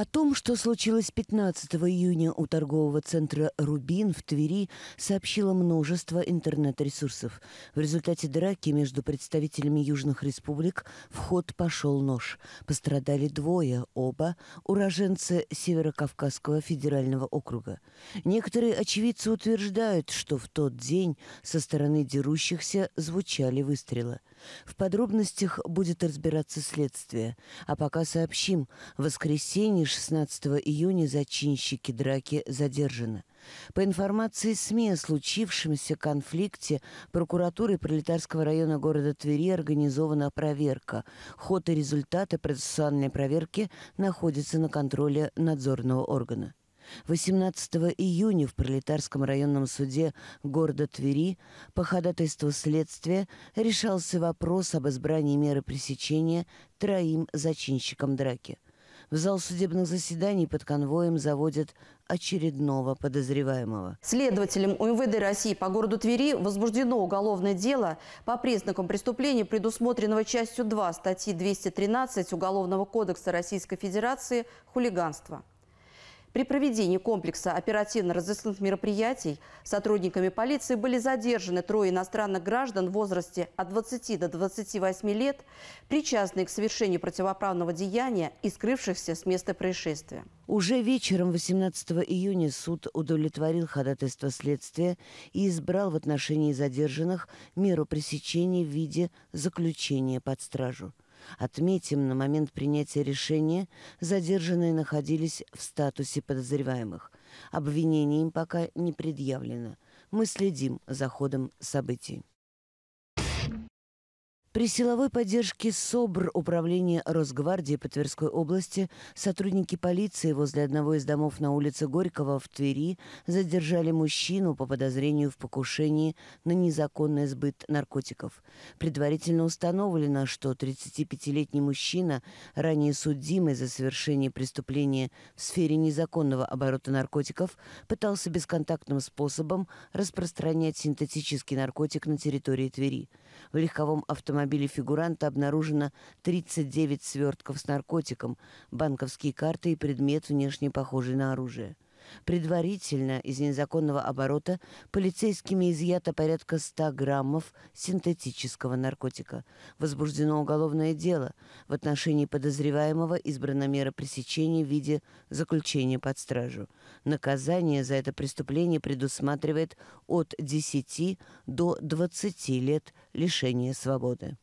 О том, что случилось 15 июня у торгового центра «Рубин» в Твери, сообщило множество интернет-ресурсов. В результате драки между представителями Южных республик в ход пошел нож. Пострадали двое, оба – уроженцы Северокавказского федерального округа. Некоторые очевидцы утверждают, что в тот день со стороны дерущихся звучали выстрелы – в подробностях будет разбираться следствие. А пока сообщим, в воскресенье 16 июня зачинщики драки задержаны. По информации СМИ о случившемся конфликте прокуратурой пролетарского района города Твери организована проверка. Ход и результаты процессуальной проверки находятся на контроле надзорного органа. 18 июня в Пролетарском районном суде города Твери по ходатайству следствия решался вопрос об избрании меры пресечения троим зачинщикам драки. В зал судебных заседаний под конвоем заводят очередного подозреваемого. Следователем УМВД России по городу Твери возбуждено уголовное дело по признакам преступления, предусмотренного частью 2 статьи 213 Уголовного кодекса Российской Федерации «Хулиганство». При проведении комплекса оперативно-розыскных мероприятий сотрудниками полиции были задержаны трое иностранных граждан в возрасте от 20 до 28 лет, причастные к совершению противоправного деяния и скрывшихся с места происшествия. Уже вечером 18 июня суд удовлетворил ходатайство следствия и избрал в отношении задержанных меру пресечения в виде заключения под стражу. Отметим, на момент принятия решения задержанные находились в статусе подозреваемых. Обвинение им пока не предъявлено. Мы следим за ходом событий. При силовой поддержке СОБР Управления Росгвардии по Тверской области сотрудники полиции возле одного из домов на улице Горького в Твери задержали мужчину по подозрению в покушении на незаконный сбыт наркотиков. Предварительно установлено, что 35-летний мужчина, ранее судимый за совершение преступления в сфере незаконного оборота наркотиков, пытался бесконтактным способом распространять синтетический наркотик на территории Твери. В легковом автомобиле автомобиле фигуранта обнаружено 39 свертков с наркотиком, банковские карты и предмет, внешне похожий на оружие. Предварительно из незаконного оборота полицейскими изъято порядка 100 граммов синтетического наркотика. Возбуждено уголовное дело. В отношении подозреваемого избрана мера пресечения в виде заключения под стражу. Наказание за это преступление предусматривает от 10 до 20 лет лишения свободы.